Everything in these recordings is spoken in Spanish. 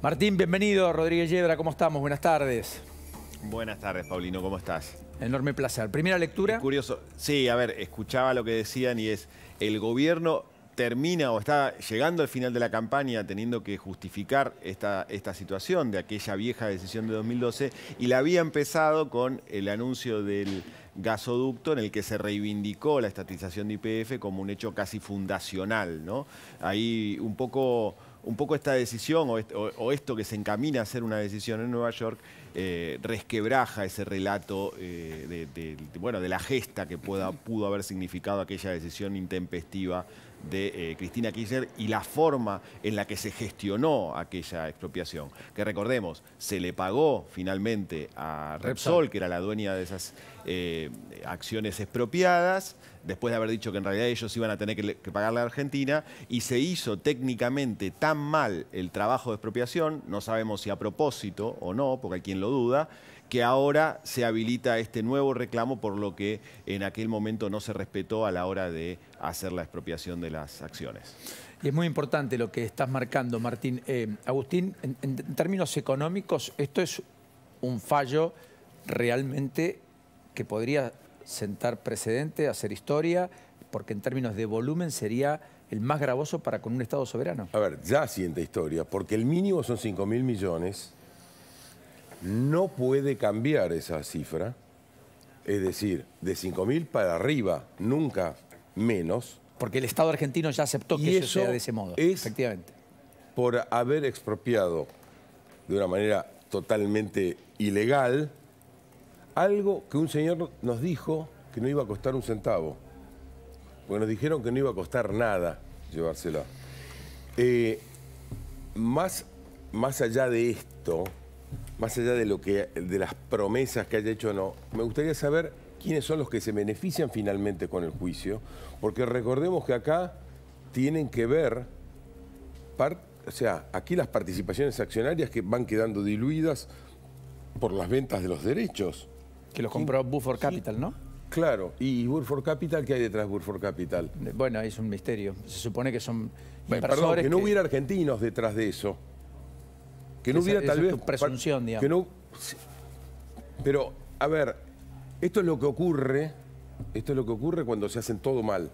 Martín, bienvenido. Rodríguez Yebra, ¿cómo estamos? Buenas tardes. Buenas tardes, Paulino, ¿cómo estás? Enorme placer. Primera lectura. curioso. Sí, a ver, escuchaba lo que decían y es, el gobierno termina o está llegando al final de la campaña teniendo que justificar esta, esta situación de aquella vieja decisión de 2012 y la había empezado con el anuncio del gasoducto en el que se reivindicó la estatización de IPF como un hecho casi fundacional, ¿no? Ahí un poco un poco esta decisión o, esto que se encamina a ser una decisión en Nueva York eh, resquebraja ese relato eh, de, bueno, de la gesta que pudo haber significado aquella decisión intempestiva de eh, Cristina Kirchner y la forma en la que se gestionó aquella expropiación. Que recordemos, se le pagó finalmente a Repsol, que era la dueña de esas acciones expropiadas, después de haber dicho que en realidad ellos iban a tener que, que pagarle a Argentina, y se hizo técnicamente tan mal el trabajo de expropiación, no sabemos si a propósito o no, porque hay quien lo duda, que ahora se habilita este nuevo reclamo por lo que en aquel momento no se respetó a la hora de hacer la expropiación de las acciones. Y es muy importante lo que estás marcando, Martín. Eh, Agustín, en, en términos económicos, esto es un fallo realmente que podría sentar precedente, hacer historia, porque en términos de volumen sería el más gravoso para con un Estado soberano. A ver, ya siente historia, porque el mínimo son 5 mil millones no puede cambiar esa cifra, es decir, de 5.000 para arriba, nunca menos. Porque el Estado argentino ya aceptó que eso, sea de ese modo, efectivamente. Por haber expropiado de una manera totalmente ilegal algo que un señor nos dijo que no iba a costar un centavo. Porque nos dijeron que no iba a costar nada llevársela. Eh, más, más allá de esto, más allá de, lo que, de las promesas que haya hecho o no, me gustaría saber quiénes son los que se benefician finalmente con el juicio, porque recordemos que acá tienen que ver, o sea, aquí las participaciones accionarias que van quedando diluidas por las ventas de los derechos. Que los compró buffer Capital, ¿no? Claro, y Burford Capital, ¿qué hay detrás de Burford Capital? Bueno, es un misterio. Se supone que son... Bueno, perdón, que no hubiera argentinos detrás de eso. Que no hubiera tal vez. Tu presunción, digamos. pero, a ver, esto es lo que ocurre. Esto es lo que ocurre cuando se hacen todo mal.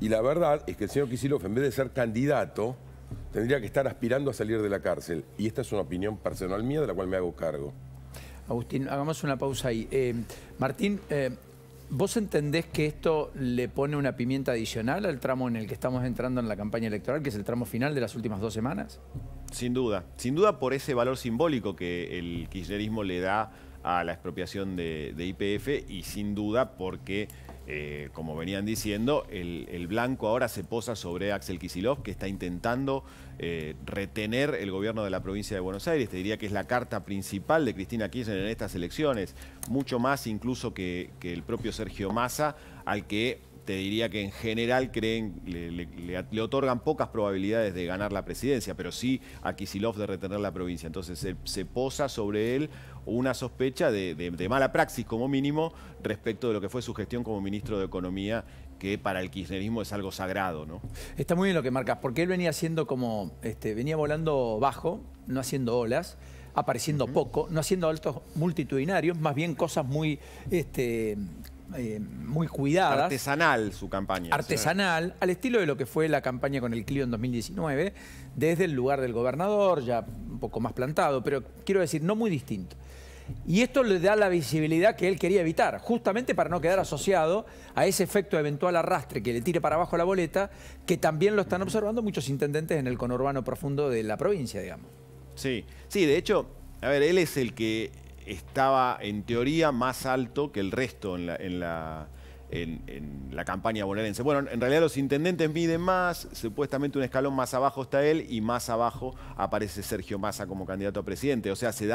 Y la verdad es que el señor Kisilov, en vez de ser candidato, tendría que estar aspirando a salir de la cárcel. Y esta es una opinión personal mía de la cual me hago cargo. Agustín, hagamos una pausa ahí. Eh, Martín, eh, ¿vos entendés que esto le pone una pimienta adicional al tramo en el que estamos entrando en la campaña electoral, que es el tramo final de las últimas dos semanas? Sin duda, sin duda por ese valor simbólico que el kirchnerismo le da a la expropiación de IPF y sin duda porque eh, como venían diciendo, el, blanco ahora se posa sobre Axel Kisilov, que está intentando eh, retener el gobierno de la provincia de Buenos Aires. Te diría que es la carta principal de Cristina Kirchner en estas elecciones, mucho más incluso que, que el propio Sergio Massa, al que te diría que en general creen, le, otorgan pocas probabilidades de ganar la presidencia, pero sí a Kisilov de retener la provincia. Entonces se, posa sobre él una sospecha de, mala praxis como mínimo respecto de lo que fue su gestión como ministro de Economía que para el kirchnerismo es algo sagrado, ¿no? Está muy bien lo que marcas, porque él venía haciendo como, este, venía volando bajo, no haciendo olas, apareciendo poco, no haciendo altos multitudinarios, más bien cosas muy este, eh, muy cuidadas. Artesanal su campaña. Artesanal, al estilo de lo que fue la campaña con el Clio en 2019, desde el lugar del gobernador, ya un poco más plantado, pero quiero decir, no muy distinto. Y esto le da la visibilidad que él quería evitar, justamente para no quedar asociado a ese efecto eventual arrastre que le tire para abajo la boleta, que también lo están observando muchos intendentes en el conurbano profundo de la provincia, digamos. Sí, sí, de hecho, a ver, él es el que estaba en teoría más alto que el resto en la, en la, campaña bonaerense. Bueno, en realidad los intendentes miden más, supuestamente un escalón más abajo está él y más abajo aparece Sergio Massa como candidato a presidente. O sea, se,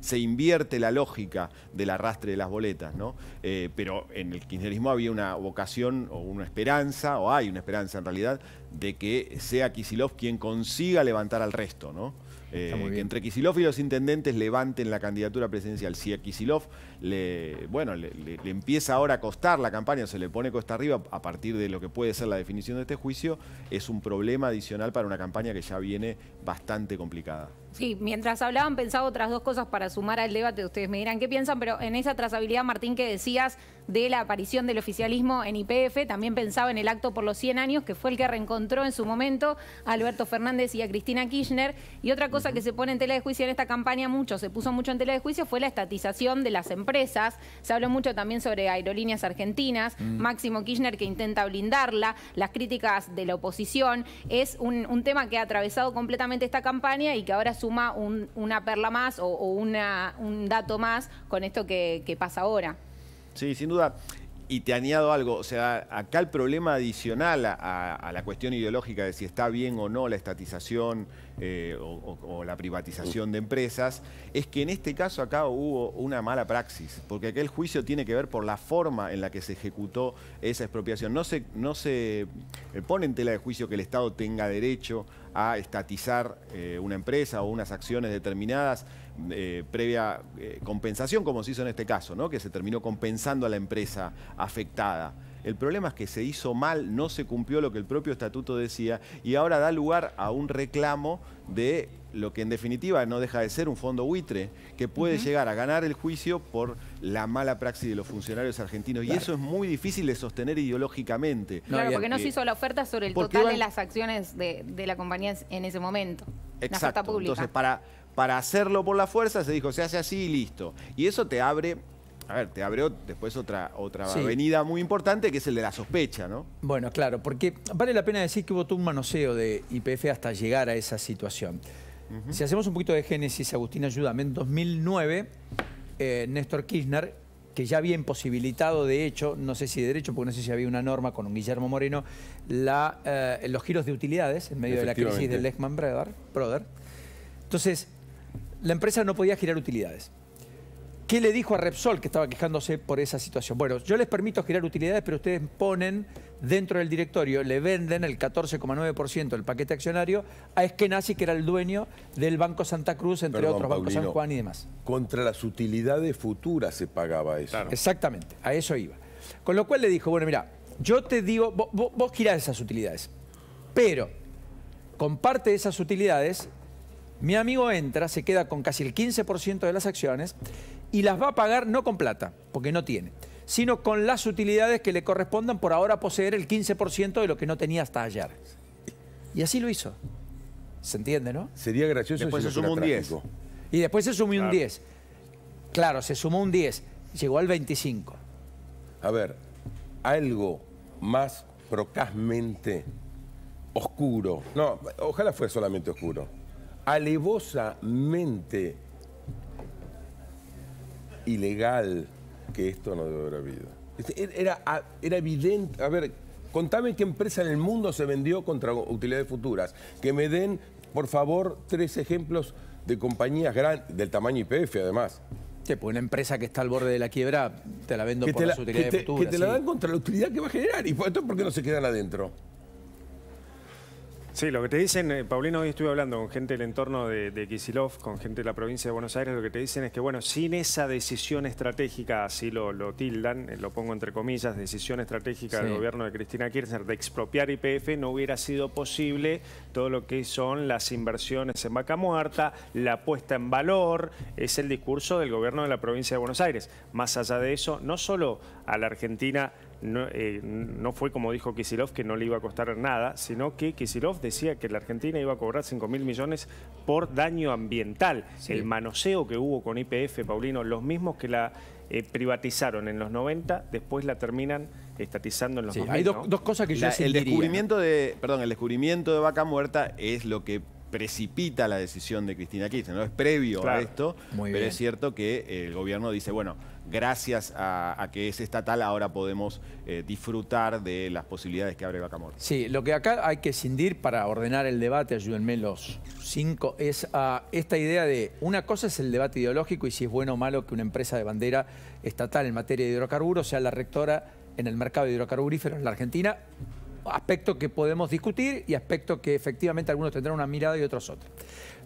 se invierte la lógica del arrastre de las boletas, ¿no? Eh, pero en el kirchnerismo había una vocación o una esperanza, o hay una esperanza en realidad, de que sea Kisilov quien consiga levantar al resto, ¿no? Eh, que entre Kisilov y los intendentes levanten la candidatura presidencial. Si a Kisilov le, bueno, le, empieza ahora a costar la campaña, se le pone costa arriba a partir de lo que puede ser la definición de este juicio, es un problema adicional para una campaña que ya viene bastante complicada. Sí, mientras hablaban pensaba otras dos cosas para sumar al debate, ustedes me dirán qué piensan, pero en esa trazabilidad, Martín, que decías de la aparición del oficialismo en IPF, también pensaba en el acto por los 100 años, que fue el que reencontró en su momento a Alberto Fernández y a Cristina Kirchner. Y otra cosa que se pone en tela de juicio en esta campaña mucho, se puso mucho en tela de juicio, fue la estatización de las empresas. Se habló mucho también sobre aerolíneas argentinas, mm. Máximo Kirchner que intenta blindarla, las críticas de la oposición. Es un, un tema que ha atravesado completamente esta campaña y que ahora suma una perla más o, un dato más con esto que, que pasa ahora. Sí, sin duda. Y te añado algo, o sea, acá el problema adicional a, la cuestión ideológica de si está bien o no la estatización eh, o, la privatización de empresas, es que en este caso acá hubo una mala praxis, porque aquel juicio tiene que ver por la forma en la que se ejecutó esa expropiación. No se, no se eh, pone en tela de juicio que el Estado tenga derecho a estatizar eh, una empresa o unas acciones determinadas eh, previa eh, compensación, como se hizo en este caso, ¿no? que se terminó compensando a la empresa afectada. El problema es que se hizo mal, no se cumplió lo que el propio estatuto decía y ahora da lugar a un reclamo de lo que en definitiva no deja de ser un fondo buitre que puede llegar a ganar el juicio por la mala praxis de los funcionarios argentinos. Y eso es muy difícil de sostener ideológicamente. claro, porque no se hizo la oferta sobre el total de las acciones de, la compañía en ese momento. Exacto. La Entonces, para, para hacerlo por la fuerza se dijo, se hace así y listo. Y eso te abre a ver, te abre después otra, otra avenida muy importante que es el de la sospecha, ¿no? Bueno, claro, porque vale la pena decir que hubo todo un manoseo de IPF hasta llegar a esa situación. Si hacemos un poquito de génesis, Agustín, ayúdame. En 2009, eh, Néstor Kirchner, que ya había imposibilitado, de hecho, no sé si de derecho, porque no sé si había una norma con un Guillermo Moreno, eh, los giros de utilidades en medio de la crisis del Lehman Brother. Entonces, la empresa no podía girar utilidades. ¿Qué le dijo a Repsol que estaba quejándose por esa situación? Bueno, yo les permito girar utilidades, pero ustedes ponen dentro del directorio, le venden el 14,9% del paquete accionario a Eskenazi, que era el dueño del Banco Santa Cruz, entre otros, Bancos San Juan y demás. Contra las utilidades futuras se pagaba eso. Exactamente, a eso iba. Con lo cual le dijo, bueno, mira, yo te digo, vos, vos girás esas utilidades, pero comparte esas utilidades mi amigo entra, se queda con casi el 15% de las acciones y las va a pagar no con plata, porque no tiene, sino con las utilidades que le correspondan por ahora poseer el 15% de lo que no tenía hasta ayer. Y así lo hizo. ¿Se entiende, no? Sería gracioso después se sumó un 10. Y después se sumó un 10. Claro, se sumó un 10. Llegó al 25. A ver, algo más procazmente oscuro. No, ojalá fuera solamente oscuro alevosamente ilegal que esto no debe haber habido. Este, era, era evidente, a ver, contame qué empresa en el mundo se vendió contra utilidades futuras. Que me den, por favor, tres ejemplos de compañías grandes, del tamaño IPF además. Sí, pues una empresa que está al borde de la quiebra, te la vendo por las utilidades futuras. Que te la dan contra la utilidad que va a generar. ¿Y por qué no se quedan adentro? Sí, lo que te dicen, eh, Paulino, hoy estuve hablando con gente del entorno de, de con gente de la provincia de Buenos Aires, lo que te dicen es que, bueno, sin esa decisión estratégica, así lo, lo tildan, eh, lo pongo entre comillas, decisión estratégica del gobierno de Cristina Kirchner de expropiar IPF, no hubiera sido posible todo lo que son las inversiones en vaca muerta, la puesta en valor, es el discurso del gobierno de la provincia de Buenos Aires. Más allá de eso, no solo a la Argentina eh, no, fue como dijo Kisilov que no le iba a costar nada, sino que Kisilov decía que la Argentina iba a cobrar 5 mil millones por daño ambiental. El manoseo que hubo con IPF, Paulino, los mismos que la eh, privatizaron en los 90, después la terminan estatizando en los 90. Hay dos cosas que yo el descubrimiento de, el descubrimiento de vaca muerta es lo que precipita la decisión de Cristina Kirchner, ¿no? Es previo a esto, pero es cierto que el gobierno dice, bueno, gracias a, que es estatal, ahora podemos eh, disfrutar de las posibilidades que abre Vacamor. Sí, lo que acá hay que cindir para ordenar el debate, ayúdenme los cinco, es a ah, esta idea de, una cosa es el debate ideológico y si es bueno o malo que una empresa de bandera estatal en materia de hidrocarburos sea la rectora en el mercado de hidrocarburíferos en la Argentina, aspecto que podemos discutir y aspecto que efectivamente algunos tendrán una mirada y otros otra.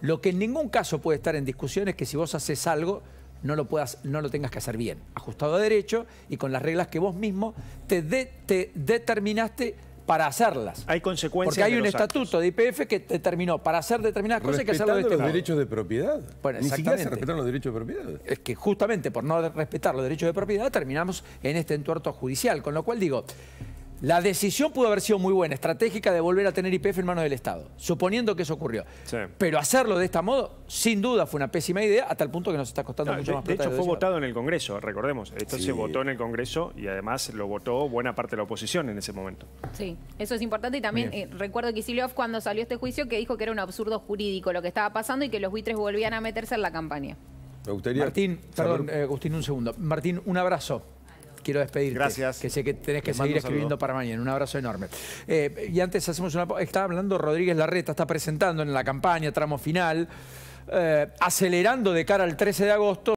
Lo que en ningún caso puede estar en discusión es que si vos haces algo no lo, puedas, no lo tengas que hacer bien, ajustado a derecho y con las reglas que vos mismo te, te determinaste para hacerlas. Hay consecuencias. Porque hay un estatuto de IPF que determinó para hacer determinadas cosas hay que hacerlo de este los derechos de propiedad. Bueno, Ni se los derechos de propiedad. Es que justamente por no respetar los derechos de propiedad terminamos en este entuerto judicial. Con lo cual digo, la decisión pudo haber sido muy buena, estratégica de volver a tener IPF en manos del Estado, suponiendo que eso ocurrió. Pero hacerlo de esta modo, sin duda, fue una pésima idea, hasta el punto que nos está costando mucho más plata. De hecho, fue votado en el Congreso, recordemos. Esto se votó en el Congreso y además lo votó buena parte de la oposición en ese momento. Sí, eso es importante. Y también eh, recuerdo que cuando salió este juicio, que dijo que era un absurdo jurídico lo que estaba pasando y que los buitres volvían a meterse en la campaña. Me gustaría Martín, perdón, eh, Agustín, un segundo. Martín, un abrazo quiero despedirte. Gracias. Que sé que tenés que seguir escribiendo para mañana. Un abrazo enorme. Eh, y antes hacemos una... Estaba hablando Rodríguez Larreta, está presentando en la campaña, tramo final, eh, acelerando de cara al 13 de agosto.